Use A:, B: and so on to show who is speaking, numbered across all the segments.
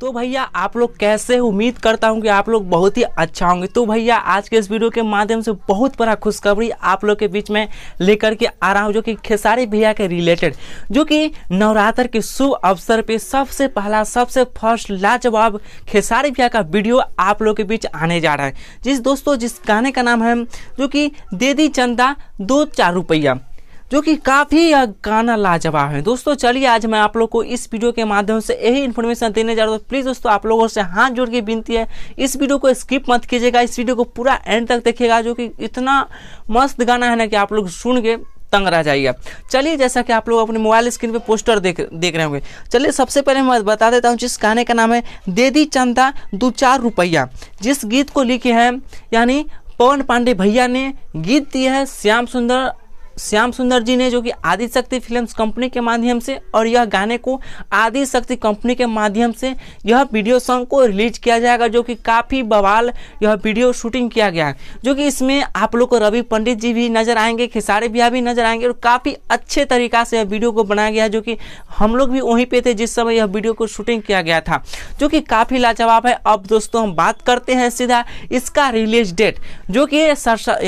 A: तो भैया आप लोग कैसे उम्मीद करता हूँ कि आप लोग बहुत ही अच्छा होंगे तो भैया आज के इस वीडियो के माध्यम से बहुत बड़ा खुशखबरी आप लोग के बीच में लेकर के आ रहा हूँ जो कि खेसारी भैया के रिलेटेड जो कि नवरात्र के शुभ अवसर पे सबसे पहला सबसे फर्स्ट लाजवाब खेसारी भैया का वीडियो आप लोग के बीच आने जा रहा है जिस दोस्तों जिस गाने का नाम है जो कि दे दी चंदा दो चार रुपया जो कि काफ़ी गाना लाजवाब है दोस्तों चलिए आज मैं आप लोग को इस वीडियो के माध्यम से यही इन्फॉर्मेशन देने जा रहा हूँ प्लीज़ दोस्तों आप लोगों से हाथ जोड़ के विनती है इस वीडियो को स्किप मत कीजिएगा इस वीडियो को पूरा एंड तक देखिएगा जो कि इतना मस्त गाना है ना कि आप लोग सुन के तंग रह जाइए चलिए जैसा कि आप लोग अपने मोबाइल स्क्रीन पे पोस्टर देख देख रहे होंगे चलिए सबसे पहले मैं बता देता हूँ जिस गाने का नाम है देदी चंदा दो चार रुपया जिस गीत को लिखे हैं यानी पवन पांडे भैया ने गीत दिया है श्याम सुंदर श्याम सुंदर जी ने जो कि आदिशक्ति फिल्म फिल्म्स कंपनी के माध्यम से और यह गाने को आदिशक्ति कंपनी के माध्यम से यह वीडियो सॉन्ग को रिलीज किया जाएगा जो कि काफ़ी बवाल यह वीडियो शूटिंग किया गया जो कि इसमें आप लोग को रवि पंडित जी भी नजर आएंगे खिसारे भैया भी नजर आएंगे और काफ़ी अच्छे तरीका से यह वीडियो को बनाया गया जो कि हम लोग भी वहीं पर थे जिस समय यह वीडियो को शूटिंग किया गया था जो कि काफ़ी लाजवाब है अब दोस्तों हम बात करते हैं सीधा इसका रिलीज डेट जो कि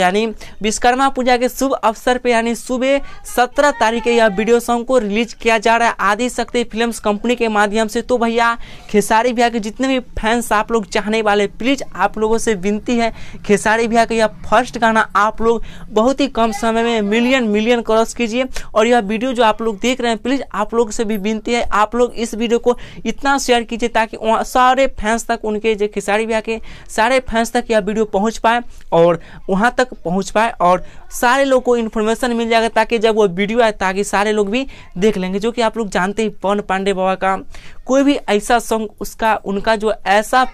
A: यानी विश्वकर्मा पूजा के शुभ अवसर पर यानी सुबह सत्रह तारीख के यह वीडियो सॉन्ग को रिलीज किया जा रहा है आदि शक्ति फिल्म्स कंपनी के माध्यम से तो भैया खेसारी भैया के जितने भी फैंस आप लोग चाहने वाले प्लीज़ आप लोगों से विनती है खेसारी भैया का यह फर्स्ट गाना आप लोग बहुत ही कम समय में मिलियन मिलियन क्रॉस कीजिए और यह वीडियो जो आप लोग देख रहे हैं प्लीज़ आप लोग से भी विनती है आप लोग इस वीडियो को इतना शेयर कीजिए ताकि सारे फैंस तक उनके जो खेसारी भैया के सारे फैंस तक यह वीडियो पहुँच पाए और वहाँ तक पहुँच पाए और सारे लोग को इन्फॉर्मेशन ऑप्शन मिल जाएगा ताकि जब वो वीडियो आए ताकि सारे लोग भी देख लेंगे जो कि आप लोग जानते हैं पवन पांडे बाबा का कोई भी ऐसा सॉन्ग उसका उनका जो ऐसा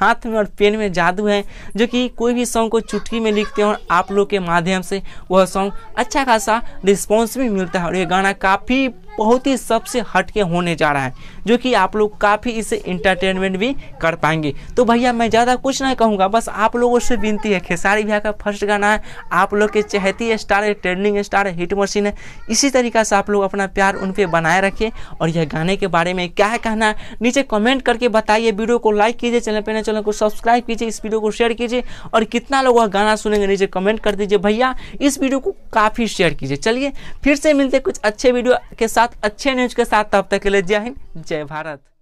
A: हाथ में और पेन में जादू है जो कि कोई भी सॉन्ग को चुटकी में लिखते हैं और आप लोग के माध्यम से वह सॉन्ग अच्छा खासा रिस्पॉन्स भी मिलता है और ये गाना काफ़ी बहुत ही सबसे हट के होने जा रहा है जो कि आप लोग काफ़ी इसे इंटरटेनमेंट भी कर पाएंगे तो भैया मैं ज़्यादा कुछ नहीं कहूँगा बस आप लोगों से विनती है खेसारी भैया का फर्स्ट गाना है आप लोग के चहती स्टार है ट्रेंडिंग स्टार है हिट मशीन है इसी तरीका से आप लोग अपना प्यार उन पर बनाए रखिए और यह गाने के बारे में क्या है कहना है नीचे कमेंट करके बताइए वीडियो को लाइक कीजिए चैनल पर चैनल को सब्सक्राइब कीजिए इस वीडियो को शेयर कीजिए और कितना लोग वह गाना सुनेंगे नीचे कमेंट कर दीजिए भैया इस वीडियो को काफ़ी शेयर कीजिए चलिए फिर से मिलते कुछ अच्छे वीडियो के साथ साथ अच्छे न्यूज के साथ तब तक के लिए जय हिंद जय भारत